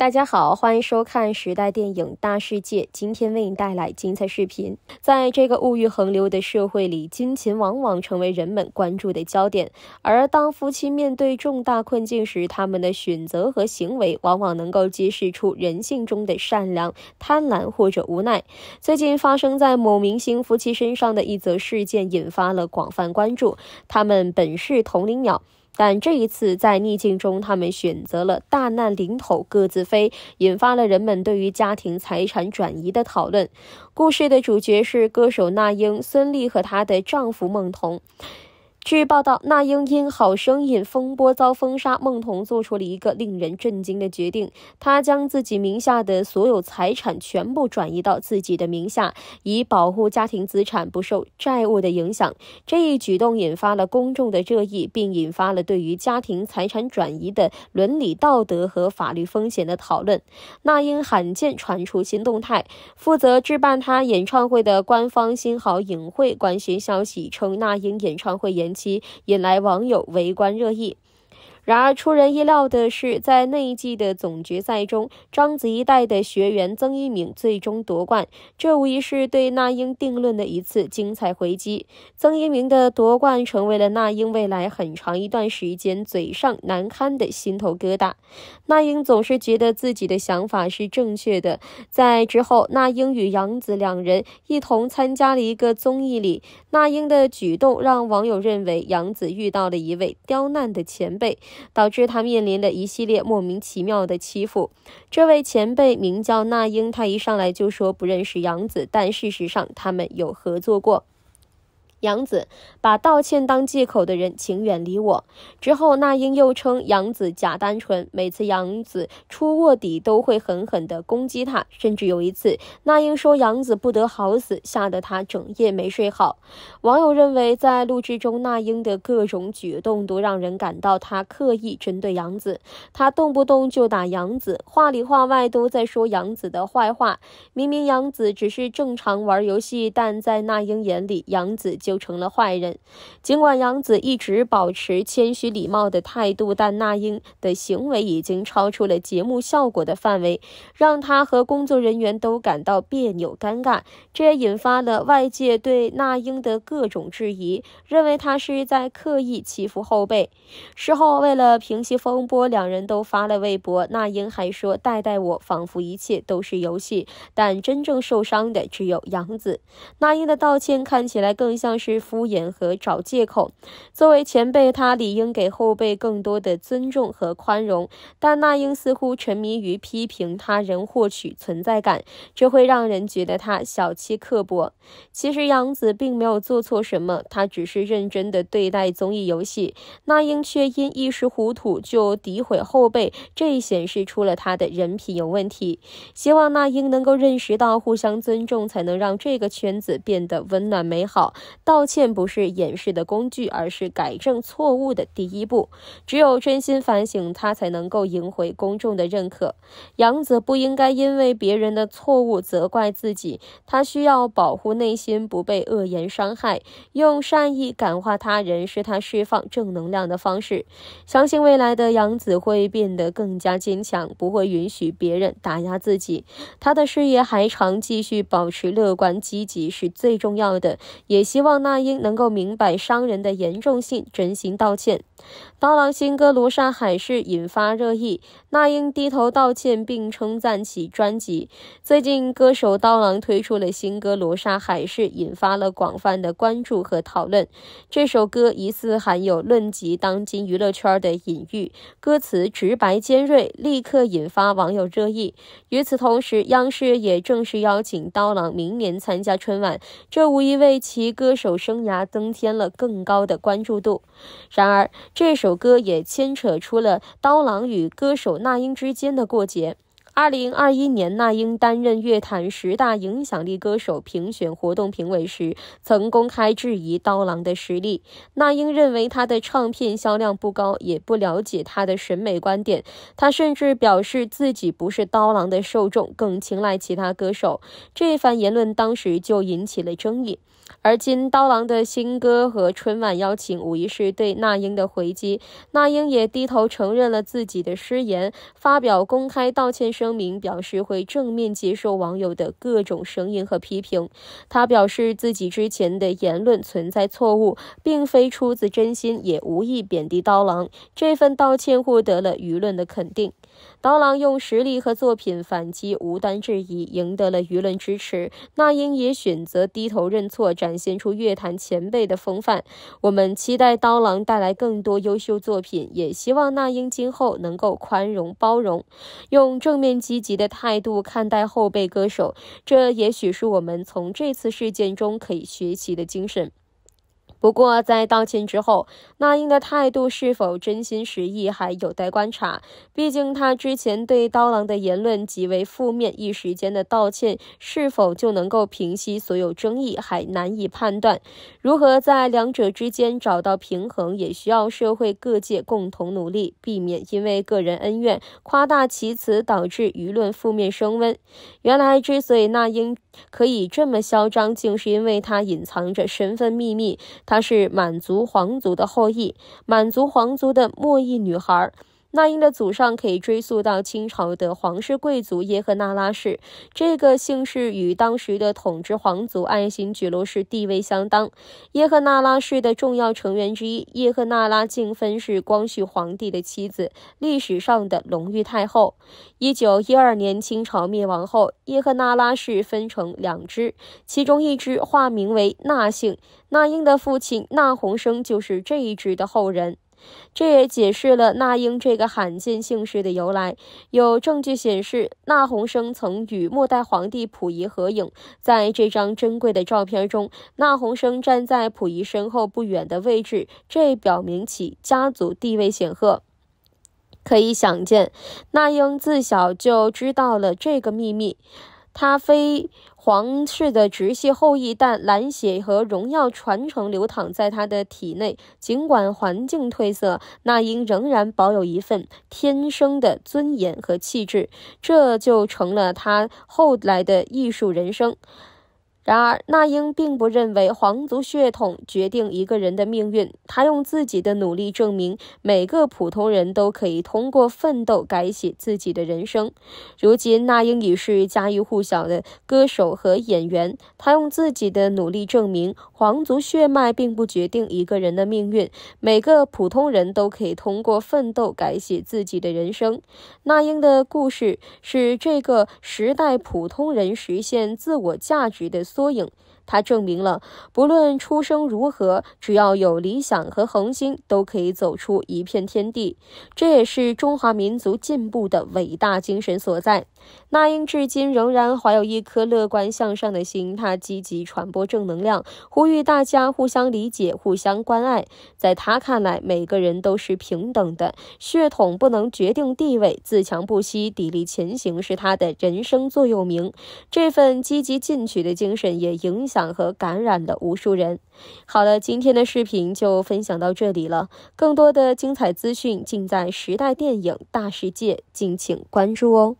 大家好，欢迎收看《时代电影大世界》，今天为你带来精彩视频。在这个物欲横流的社会里，金钱往往成为人们关注的焦点。而当夫妻面对重大困境时，他们的选择和行为往往能够揭示出人性中的善良、贪婪或者无奈。最近发生在某明星夫妻身上的一则事件，引发了广泛关注。他们本是同林鸟。但这一次，在逆境中，他们选择了大难临头各自飞，引发了人们对于家庭财产转移的讨论。故事的主角是歌手那英、孙俪和她的丈夫孟桐。据报道，那英因《好声音》风波遭封杀，孟桐做出了一个令人震惊的决定：她将自己名下的所有财产全部转移到自己的名下，以保护家庭资产不受债务的影响。这一举动引发了公众的热议，并引发了对于家庭财产转移的伦理道德和法律风险的讨论。那英罕见传出新动态，负责置办她演唱会的官方新豪影会官宣消息称，那英演唱会演。引来网友围观热议。然而出人意料的是，在那一季的总决赛中，章子怡带的学员曾一鸣最终夺冠，这无疑是对那英定论的一次精彩回击。曾一鸣的夺冠成为了那英未来很长一段时间嘴上难堪的心头疙瘩。那英总是觉得自己的想法是正确的。在之后，那英与杨紫两人一同参加了一个综艺里，那英的举动让网友认为杨紫遇到了一位刁难的前辈。导致他面临的一系列莫名其妙的欺负。这位前辈名叫那英，他一上来就说不认识杨子，但事实上他们有合作过。杨子把道歉当借口的人，请远离我。之后，那英又称杨子假单纯，每次杨子出卧底都会狠狠地攻击他，甚至有一次，那英说杨子不得好死，吓得他整夜没睡好。网友认为，在录制中，那英的各种举动都让人感到他刻意针对杨子，他动不动就打杨子，话里话外都在说杨子的坏话。明明杨子只是正常玩游戏，但在那英眼里，杨子就。就成了坏人。尽管杨子一直保持谦虚礼貌的态度，但那英的行为已经超出了节目效果的范围，让他和工作人员都感到别扭尴尬。这也引发了外界对那英的各种质疑，认为他是在刻意欺负后辈。事后为了平息风波，两人都发了微博。那英还说：“带带我，仿佛一切都是游戏，但真正受伤的只有杨子。”那英的道歉看起来更像。是敷衍和找借口。作为前辈，他理应给后辈更多的尊重和宽容。但那英似乎沉迷于批评他人获取存在感，这会让人觉得他小气刻薄。其实杨子并没有做错什么，他只是认真的对待综艺游戏。那英却因一时糊涂就诋毁后辈，这显示出了他的人品有问题。希望那英能够认识到，互相尊重才能让这个圈子变得温暖美好。道歉不是掩饰的工具，而是改正错误的第一步。只有真心反省，他才能够赢回公众的认可。杨子不应该因为别人的错误责怪自己，他需要保护内心不被恶言伤害。用善意感化他人，是他释放正能量的方式。相信未来的杨子会变得更加坚强，不会允许别人打压自己。他的事业还长，继续保持乐观积极是最重要的。也希望。那英能够明白伤人的严重性，真心道歉。刀郎新歌《罗刹海市》引发热议，那英低头道歉并称赞其专辑。最近，歌手刀郎推出了新歌《罗刹海市》，引发了广泛的关注和讨论。这首歌疑似含有论及当今娱乐圈的隐喻，歌词直白尖锐，立刻引发网友热议。与此同时，央视也正式邀请刀郎明年参加春晚，这无疑为其歌手生涯增添了更高的关注度。然而，这首歌也牵扯出了刀郎与歌手那英之间的过节。二零二一年，那英担任乐坛十大影响力歌手评选活动评委时，曾公开质疑刀郎的实力。那英认为他的唱片销量不高，也不了解他的审美观点。他甚至表示自己不是刀郎的受众，更青睐其他歌手。这番言论当时就引起了争议。而今，刀郎的新歌和春晚邀请，无疑是对那英的回击。那英也低头承认了自己的失言，发表公开道歉。声明表示会正面接受网友的各种声音和批评。他表示自己之前的言论存在错误，并非出自真心，也无意贬低刀郎。这份道歉获得了舆论的肯定。刀郎用实力和作品反击无端质疑，赢得了舆论支持。那英也选择低头认错，展现出乐坛前辈的风范。我们期待刀郎带来更多优秀作品，也希望那英今后能够宽容包容，用正面积极的态度看待后辈歌手。这也许是我们从这次事件中可以学习的精神。不过，在道歉之后，那英的态度是否真心实意还有待观察。毕竟，他之前对刀郎的言论极为负面，一时间的道歉是否就能够平息所有争议，还难以判断。如何在两者之间找到平衡，也需要社会各界共同努力，避免因为个人恩怨夸大其词，导致舆论负面升温。原来，之所以那英。可以这么嚣张，竟是因为他隐藏着身份秘密。他是满族皇族的后裔，满族皇族的末裔女孩。那英的祖上可以追溯到清朝的皇室贵族叶赫那拉氏，这个姓氏与当时的统治皇族爱新觉罗氏地位相当。叶赫那拉氏的重要成员之一叶赫那拉敬芬是光绪皇帝的妻子，历史上的隆裕太后。一九一二年清朝灭亡后，叶赫那拉氏分成两支，其中一支化名为那姓，那英的父亲那洪生就是这一支的后人。这也解释了那英这个罕见姓氏的由来。有证据显示，那鸿生曾与末代皇帝溥仪合影。在这张珍贵的照片中，那鸿生站在溥仪身后不远的位置，这表明其家族地位显赫。可以想见，那英自小就知道了这个秘密。他非皇室的直系后裔，但蓝血和荣耀传承流淌在他的体内。尽管环境褪色，那英仍然保有一份天生的尊严和气质，这就成了他后来的艺术人生。然而，那英并不认为皇族血统决定一个人的命运。她用自己的努力证明，每个普通人都可以通过奋斗改写自己的人生。如今，那英已是家喻户晓的歌手和演员。她用自己的努力证明，皇族血脉并不决定一个人的命运。每个普通人都可以通过奋斗改写自己的人生。那英的故事是这个时代普通人实现自我价值的。缩影，他证明了不论出生如何，只要有理想和恒心，都可以走出一片天地。这也是中华民族进步的伟大精神所在。那英至今仍然怀有一颗乐观向上的心，她积极传播正能量，呼吁大家互相理解、互相关爱。在她看来，每个人都是平等的，血统不能决定地位。自强不息、砥砺前行是她的人生座右铭。这份积极进取的精神也影响和感染了无数人。好了，今天的视频就分享到这里了。更多的精彩资讯尽在《时代电影大世界》，敬请关注哦。